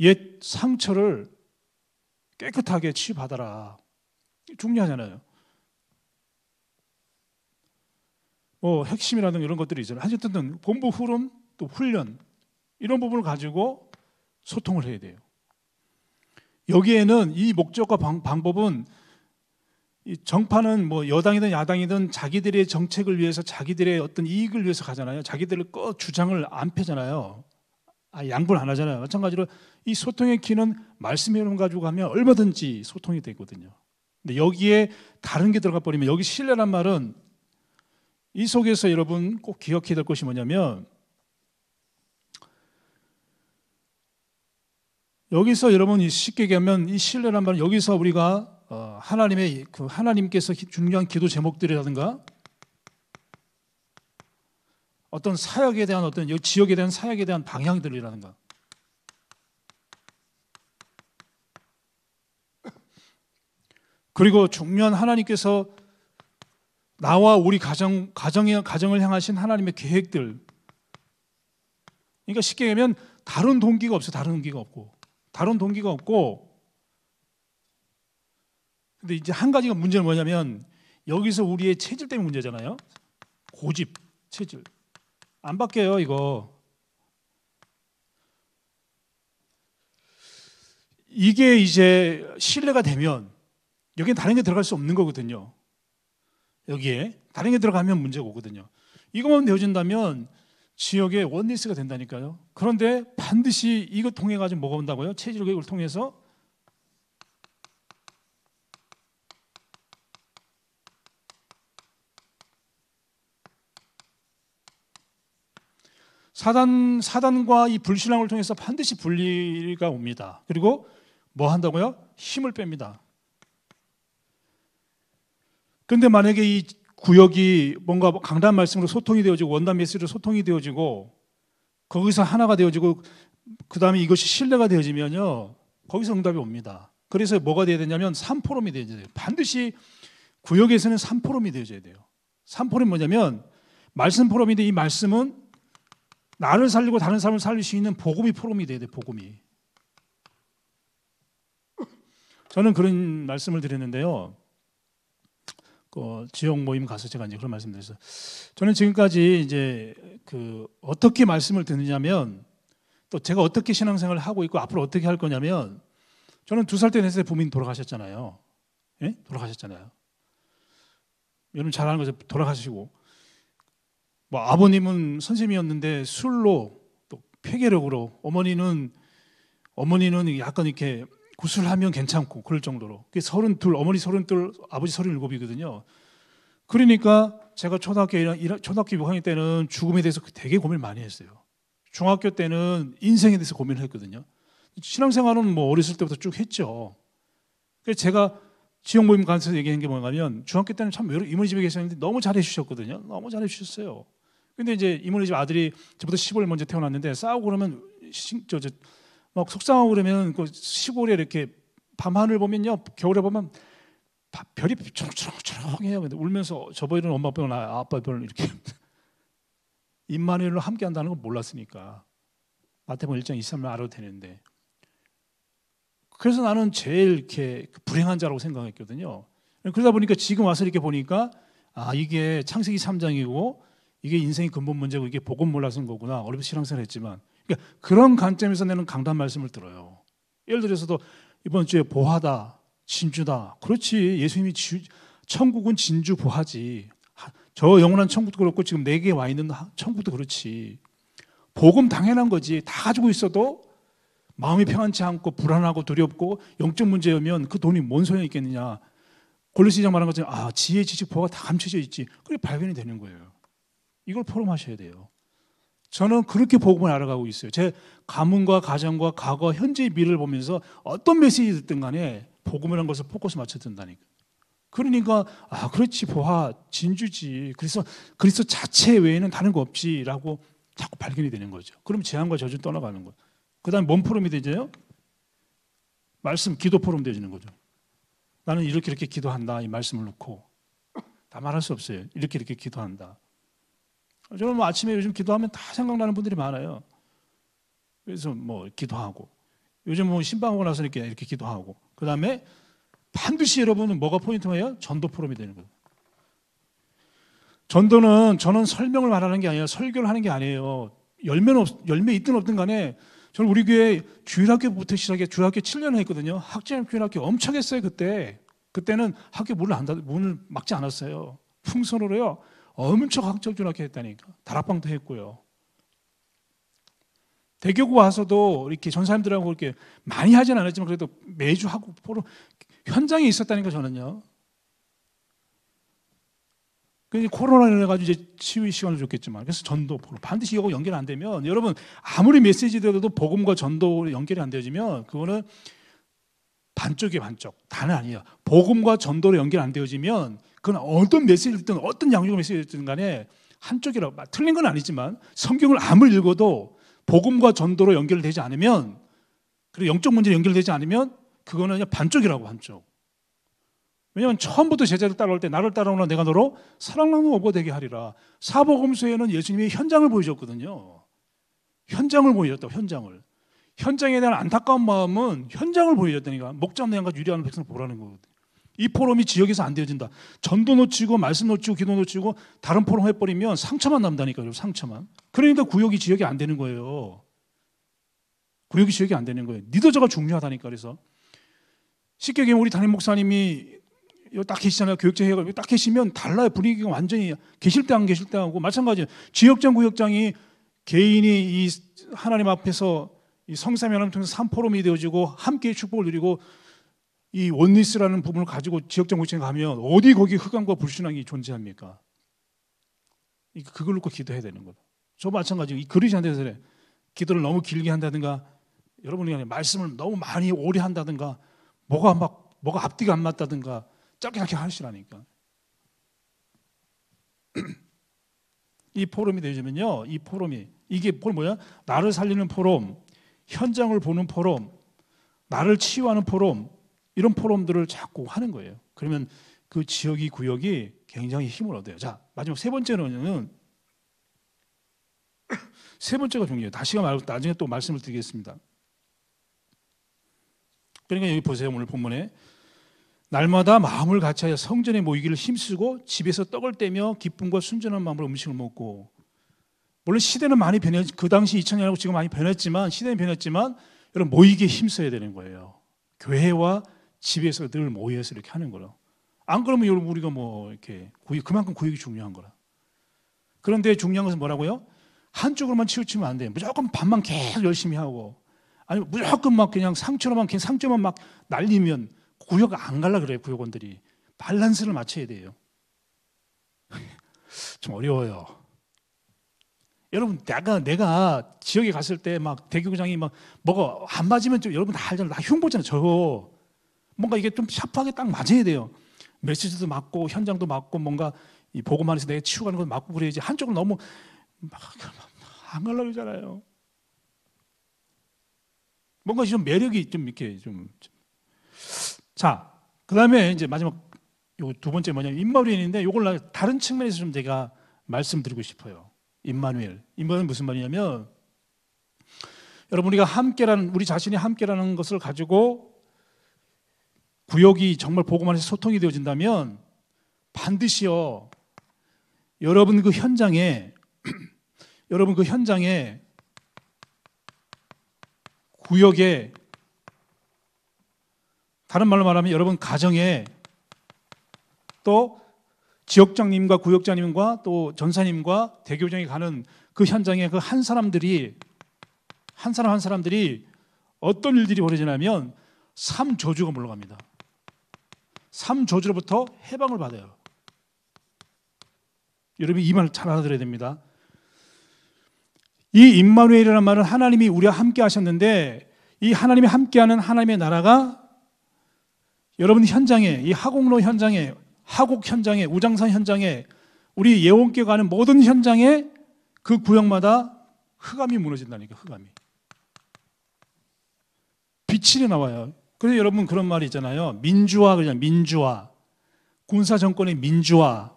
옛 상처를 깨끗하게 치유받아라. 중요하잖아요. 뭐 핵심이라든가 이런 것들이 있잖아요. 하여튼 본부 흐름 또 훈련 이런 부분을 가지고 소통을 해야 돼요. 여기에는 이 목적과 방, 법은 정파는 뭐 여당이든 야당이든 자기들의 정책을 위해서 자기들의 어떤 이익을 위해서 가잖아요. 자기들의 거 주장을 안 펴잖아요. 아, 양보안 하잖아요. 마찬가지로 이 소통의 키는 말씀 흐름 가지고 가면 얼마든지 소통이 되거든요. 근데 여기에 다른 게 들어가 버리면 여기 신뢰란 말은 이 속에서 여러분 꼭 기억해야 될 것이 뭐냐면 여기서 여러분 쉽게 얘기하면 이 신뢰란 말은 여기서 우리가 어, 하나님의 그 하나님께서 중요한 기도 제목들이라든가 어떤 사역에 대한 어떤 지역에 대한 사역에 대한 방향들이라든가 그리고 중요한 하나님께서 나와 우리 가정 가정의 가정을 향하신 하나님의 계획들 그러니까 쉽게 얘기하면 다른 동기가 없어 다른 동기가 없고 다른 동기가 없고 근데 이제 한 가지가 문제는 뭐냐면 여기서 우리의 체질 때문에 문제잖아요. 고집, 체질. 안 바뀌어요, 이거. 이게 이제 신뢰가 되면 여기에 다른 게 들어갈 수 없는 거거든요. 여기에 다른 게 들어가면 문제가 오거든요. 이것만 되어진다면 지역의 원리스가 된다니까요. 그런데 반드시 이거 통해 가지고 뭐가 온다고요? 체질 교육을 통해서 사단 사단과 이 불신앙을 통해서 반드시 분리가 옵니다. 그리고 뭐 한다고요? 힘을 뺍니다. 근데 만약에 이 구역이 뭔가 강단 말씀으로 소통이 되어지고 원단 메시지로 소통이 되어지고 거기서 하나가 되어지고 그 다음에 이것이 신뢰가 되어지면요 거기서 응답이 옵니다. 그래서 뭐가 돼야 되냐면 삼포럼이 되어야 돼요. 반드시 구역에서는 삼포럼이 되어져야 돼요. 삼포럼 이 뭐냐면 말씀 포럼인데 이 말씀은 나를 살리고 다른 사람을 살릴 수 있는 복음이 포럼이 돼야 돼. 요 복음이. 저는 그런 말씀을 드렸는데요. 어, 지역 모임 가서 제가 이제 그런 말씀드렸어요. 저는 지금까지 이제 그 어떻게 말씀을 듣느냐면 또 제가 어떻게 신앙생활을 하고 있고 앞으로 어떻게 할 거냐면 저는 두 살때 됐을 때 부모님 돌아가셨잖아요. 예? 돌아가셨잖아요. 여러분 잘 아는 거죠. 돌아가시고 뭐 아버님은 선생님이었는데 술로 또 폐계력으로 어머니는 어머니는 약간 이렇게 구슬하면 괜찮고 그럴 정도로. 그게 서른 어머니 32, 아버지 3 7이거든요 그러니까 제가 초등학교 1학, 초등학교 6학년 때는 죽음에 대해서 그 되게 고민을 많이 했어요. 중학교 때는 인생에 대해서 고민을 했거든요. 신앙생활은 뭐 어렸을 때부터 쭉 했죠. 그래서 제가 지역 모임 간서 얘기한 게 뭐냐면 중학교 때는 참 외로 이모니 집에 계셨는데 너무 잘해 주셨거든요. 너무 잘해 주셨어요. 근데 이제 이모니 집 아들이 저보다 10월 먼저 태어났는데 싸우고 그러면 저, 저막 속상하고 그러면 그 시골에 이렇게 밤하늘 보면요 겨울에 보면 별이 초록초록초록해요. 울면서 저번에는 엄마 별, 아, 아빠 별 이렇게 임마누엘로 함께한다는 걸 몰랐으니까 마태복음 1장 23을 알아도 되는데 그래서 나는 제일 이렇게 불행한 자라고 생각했거든요. 그러다 보니까 지금 와서 이렇게 보니까 아 이게 창세기 3장이고 이게 인생의 근본 문제고 이게 복음 몰라서 거구나. 어렵서 신앙생활 했지만 그러니까 그런 관점에서 내는 강단 말씀을 들어요. 예를 들어서도 이번 주에 보하다, 진주다. 그렇지. 예수님이 주, 천국은 진주 보하지. 저 영원한 천국도 그렇고 지금 내게 네 와 있는 천국도 그렇지. 복음 당연한 거지. 다 가지고 있어도 마음이 평안치 않고 불안하고 두렵고 영적 문제면 그 돈이 뭔 소용이 있겠느냐. 골로시장 말한 것처럼 아 지혜 지식 보가 다 감춰져 있지. 그게 발견이 되는 거예요. 이걸 포럼하셔야 돼요. 저는 그렇게 복음을 알아가고 있어요. 제 가문과 가정과 과거, 현재, 미래를 보면서 어떤 메시지 든 간에 복음이라는 것을 포커스 맞춰 든다니까. 그러니까 아 그렇지 보화 진주지 그래서 그리스도 자체 외에는 다른 거 없지라고 자꾸 발견이 되는 거죠. 그럼 재앙과 저주 떠나가는 거. 그다음 몸 포럼이 되죠. 말씀 기도 포럼 되지는 거죠. 나는 이렇게 이렇게 기도한다 이 말씀을 놓고 다 말할 수 없어요. 이렇게 이렇게 기도한다. 저는 뭐 아침에 요즘 기도하면 다 생각나는 분들이 많아요. 그래서 뭐 기도하고 요즘 뭐 신방 하고 나서 이렇게 이렇게 기도하고 그 다음에 반드시 여러분은 뭐가 포인트예요? 전도 포럼이 되는 거예요. 전도는 저는 설명을 말하는 게 아니라 설교를 하는 게 아니에요. 열매 없 열매 있든 없든 간에 저는 우리 교회 주일학교부터 시작해 주일학교 7년 했거든요. 학생 제 주일학교 엄청 했어요 그때. 그때는 학교 문을 안 닫, 문을 막지 않았어요. 풍선으로요. 엄청 학적 전학했다니까 다락방도 했고요. 대교구 와서도 이렇게 전사님들하고 이렇게 많이 하진 않았지만 그래도 매주 하고 보러 현장에 있었다니까 저는요. 그래서 코로나를 해가지고 이제 치유 시간을 줬겠지만 그래서 전도 반드시 이거 연결 안 되면 여러분 아무리 메시지 들어도 복음과 전도 연결이 안 되어지면 그거는 반쪽이 반쪽 다는 아니에요. 복음과 전도로 연결 안 되어지면 그건 어떤 메시지를 듣든 어떤 양육의 메시지를 듣든 간에 한쪽이라 틀린 건 아니지만 성경을 아무리 읽어도 복음과 전도로 연결되지 않으면 그리고 영적 문제 연결되지 않으면 그거는 그냥 반쪽이라고 반쪽. 왜냐하면 처음부터 제자를 따라올 때 나를 따라오나 내가 너로 사랑하는 오버 되게 하리라. 사복음서에는 예수님이 현장을 보여줬거든요. 현장을 보여줬다. 현장을. 현장에 대한 안타까운 마음은 현장을 보여줬다니까 목자 없는 양과 유리한 백성을 보라는 거거든. 요이 포럼이 지역에서 안 되어진다. 전도 놓치고 말씀 놓치고 기도 놓치고 다른 포럼 해버리면 상처만 남다니까요. 상처만. 그러니까 구역이 지역이 안 되는 거예요. 구역이 지역이 안 되는 거예요. 리더자가 중요하다니까 그래서 쉽게 얘기하면 우리 담임 목사님이 딱 계시잖아요. 교육자회의가 딱 계시면 달라요. 분위기가 완전히 계실 때 안 계실 때 하고 마찬가지예요. 지역장 구역장이 개인이 이 하나님 앞에서 이 성삼위 하나님 통해서 삼포럼이 되어지고 함께 축복을 누리고 이 원리스라는 부분을 가지고 지역 정보체에 가면 어디 거기 흑암과 불신앙이 존재합니까? 그걸 놓고 기도해야 되는 거다. 저 마찬가지로 이그리스한테서 기도를 너무 길게 한다든가 여러분이 말씀을 너무 많이 오래 한다든가 뭐가 막 뭐가 앞뒤가 안 맞다든가 짧게 짧게 하시라니까. 이 포럼이 되려면요, 이 포럼이 이게 포 뭐야? 나를 살리는 포럼, 현장을 보는 포럼, 나를 치유하는 포럼, 이런 포럼들을 자꾸 하는 거예요. 그러면 그 지역이 구역이 굉장히 힘을 얻어요. 자 마지막 세번째는세 번째가 중요해요. 다시가 말고 나중에 또 말씀을 드리겠습니다. 그러니까 여기 보세요 오늘 본문에 날마다 마음을 같이하 성전에 모이기를 힘쓰고 집에서 떡을 떼며 기쁨과 순전한 마음으로 음식을 먹고 물론 시대는 많이 변했 그 당시 2000년하고 지금 많이 변했지만 시대는 변했지만 여러분 모이기에 힘써야 되는 거예요. 교회와 집에서 늘 모여서 이렇게 하는 거라. 안 그러면 여러분 우리가 뭐 이렇게 구역, 그만큼 구역이 중요한 거라. 그런데 중요한 것은 뭐라고요? 한쪽으로만 치우치면 안 돼. 무조건 반만 계속 열심히 하고 아니 무조건 막 그냥 상처로만 그냥 상처만 막 날리면 구역 안 갈라 그래 구역원들이 밸런스를 맞춰야 돼요. 좀 어려워요. 여러분 내가 내가 지역에 갔을 때 막 대교장이 막 뭐가 안 맞으면 좀 여러분 다 알잖아요. 나 흉보잖아요. 저 뭔가 이게 좀 샤프하게 딱 맞아야 돼요. 메시지도 맞고 현장도 맞고 뭔가 이 보고만 해서 내가 치우가는 건 맞고 그래야지 한쪽은 너무 막안 갈라 그러잖아요. 뭔가 좀 매력이 좀 이렇게 좀 자, 그다음에 이제 마지막 요두 번째 뭐냐면 임마누엘인데 요걸 다른 측면에서 좀 제가 말씀드리고 싶어요. 임마누엘. 임마누엘 무슨 말이냐면 여러분 우리가 함께라는 우리 자신이 함께라는 것을 가지고 구역이 정말 보고 만에서 소통이 되어진다면 반드시요 여러분 그 현장에 여러분 그 현장에 구역에 다른 말로 말하면 여러분 가정에 또 지역장님과 구역장님과 또 전사님과 대교장이 가는 그 현장에 그 한 사람들이 한 사람 한 사람들이 어떤 일들이 벌어지냐면 삼저주가 물러갑니다. 삼조지로부터 해방을 받아요. 여러분이 말을 잘 알아들어야 됩니다. 이 임마누엘이라는 말은 하나님이 우리와 함께 하셨는데 이 하나님이 함께하는 하나님의 나라가 여러분 현장에 이 하곡로 현장에 하곡 현장에 우장산 현장에 우리 예원교 가는 모든 현장에 그 구역마다 흑암이 무너진다니까 흑암이 빛이 나와요. 그래서 여러분 그런 말이 있잖아요. 민주화 그냥 민주화. 군사 정권의 민주화.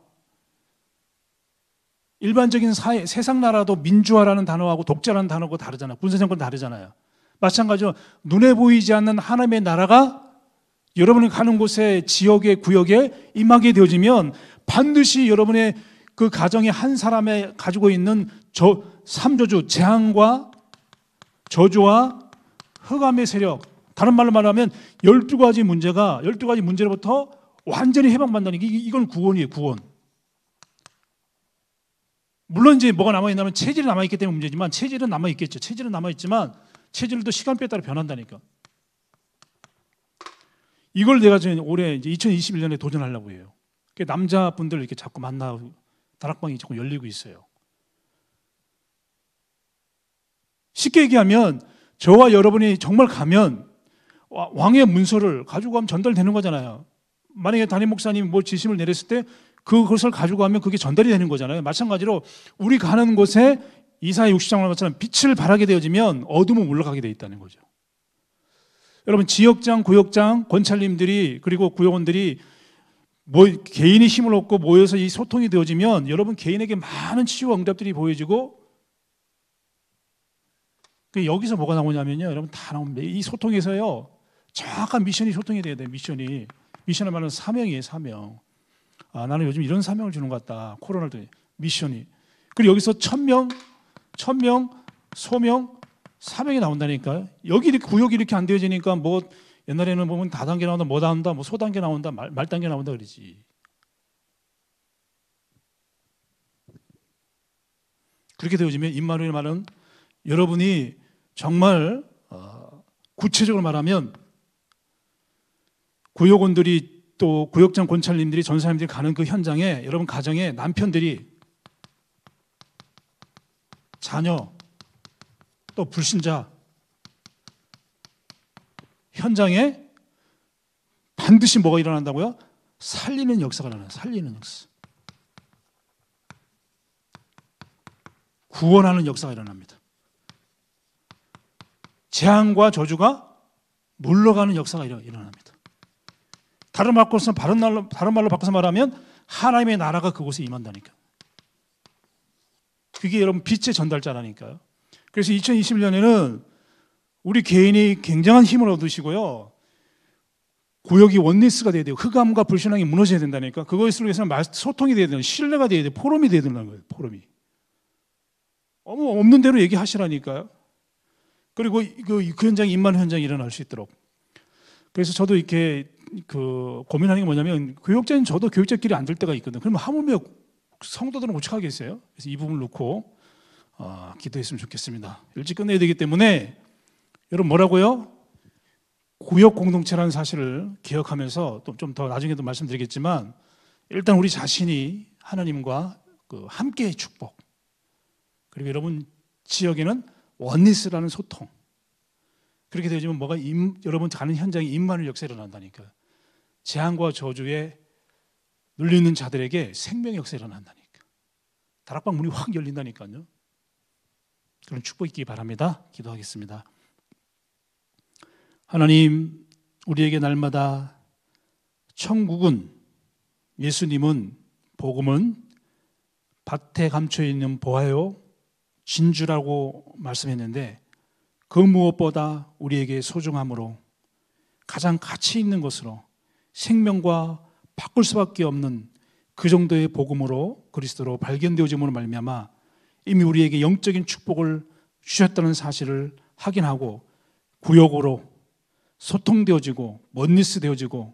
일반적인 사회, 세상 나라도 민주화라는 단어하고 독재라는 단어하고 다르잖아요. 군사 정권 다르잖아요. 마찬가지로 눈에 보이지 않는 하나님의 나라가 여러분이 가는 곳에 지역의 구역에 임하게 되어지면 반드시 여러분의 그 가정의 한 사람의 가지고 있는 저 삼조주 재앙과 저주와 흑암의 세력 다른 말로 말하면 12가지 문제가 12가지 문제로부터 완전히 해방받는다는 게 이건 구원이에요, 구원. 물론 이제 뭐가 남아 있냐면 체질이 남아 있기 때문에 문제지만 체질은 남아 있겠죠. 체질은 남아 있지만 체질도 시간표에 따라 변한다니까. 이걸 내가 지금 올해 이제 2021년에 도전하려고 해요. 남자분들 이렇게 자꾸 만나 다락방이 자꾸 열리고 있어요. 쉽게 얘기하면 저와 여러분이 정말 가면 왕의 문서를 가지고 가면 전달되는 거잖아요. 만약에 담임 목사님이 뭘 뭐 지심을 내렸을 때 그것을 가지고 가면 그게 전달이 되는 거잖아요. 마찬가지로 우리 가는 곳에 이사의 60장 말처럼 빛을 발하게 되어지면 어둠은 올라가게 돼 있다는 거죠. 여러분 지역장, 구역장, 권찰님들이 그리고 구역원들이 뭐 개인이 힘을 얻고 모여서 이 소통이 되어지면 여러분 개인에게 많은 치유와 응답들이 보여지고 여기서 뭐가 나오냐면요. 여러분 다 나옵니다. 이 소통에서요. 정확한 미션이 소통이 돼야 돼. 미션이 미션을 말하는 사명이에요. 사명. 아 나는 요즘 이런 사명을 주는 것 같다. 코로나를 통해 미션이. 그리고 여기서 천명, 천명, 소명, 사명이 나온다니까요. 여기 이렇게 구역이 이렇게 안 되어지니까 뭐 옛날에는 보면 다단계 나온다, 뭐다온다뭐 소단계 나온다, 말, 말단계 나온다 그러지. 그렇게 되어지면 임마누엘 말은 여러분이 정말 어, 구체적으로 말하면 구역원들이 또 구역장 권찰님들이 전사님들이 가는 그 현장에 여러분 가정에 남편들이 자녀 또 불신자 현장에 반드시 뭐가 일어난다고요? 살리는 역사가 일어나요. 살리는 역사. 구원하는 역사가 일어납니다. 재앙과 저주가 물러가는 역사가 일어납니다. 다른 바꿔서 다른 말로 다른 말로 바꿔서 말하면 하나님의 나라가 그곳에 임한다니까. 그게 여러분 빛의 전달자라니까요. 그래서 2021년에는 우리 개인이 굉장한 힘을 얻으시고요. 고역이 원리스가 돼야 돼요. 흑암과 불신앙이 무너져야 된다니까. 그것을 위해서는 소통이 돼야 되는, 신뢰가 돼야 돼, 포럼이 돼야 되는 거예요. 포럼이. 어머 없는 대로 얘기하시라니까요. 그리고 그, 그 현장 임만 현장 일어날 수 있도록. 그래서 저도 이렇게 그 고민하는 게 뭐냐면 교육자인 저도 교육자끼리 안 될 때가 있거든. 그러면 하물며 성도들은 우측하겠어요. 그래서 이 부분을 놓고 어, 기도했으면 좋겠습니다. 일찍 끝내야 되기 때문에 여러분 뭐라고요? 구역 공동체라는 사실을 기억하면서 좀 더 나중에도 말씀드리겠지만 일단 우리 자신이 하나님과 그함께 축복 그리고 여러분 지역에는 원리스라는 소통 그렇게 되지면 뭐가 임, 여러분 가는 현장에 임만을 역사 일어난다니까요. 재앙과 저주에 눌리는 자들에게 생명의 역사가 일어난다니까. 다락방 문이 확 열린다니까요. 그런 축복 있기 바랍니다. 기도하겠습니다. 하나님, 우리에게 날마다 천국은 예수님은 복음은 밭에 감춰 있는 보아요 진주라고 말씀했는데 그 무엇보다 우리에게 소중함으로 가장 가치 있는 것으로 생명과 바꿀 수밖에 없는 그 정도의 복음으로 그리스도로 발견되어짐으로 말미암아 이미 우리에게 영적인 축복을 주셨다는 사실을 확인하고 구역으로 소통되어지고 먼니스 되어지고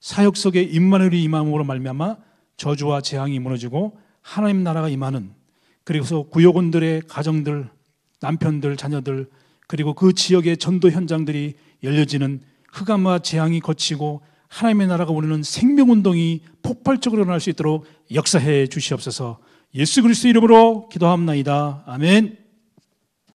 사역 속에 임마누엘이 임함으로 말미암아 저주와 재앙이 무너지고 하나님 나라가 임하는 그리고서 구역원들의 가정들 남편들 자녀들 그리고 그 지역의 전도 현장들이 열려지는 흑암과 재앙이 거치고 하나님의 나라가 우리는 생명운동이 폭발적으로 일어날 수 있도록 역사해 주시옵소서 예수 그리스도 이름으로 기도합나이다. 아멘.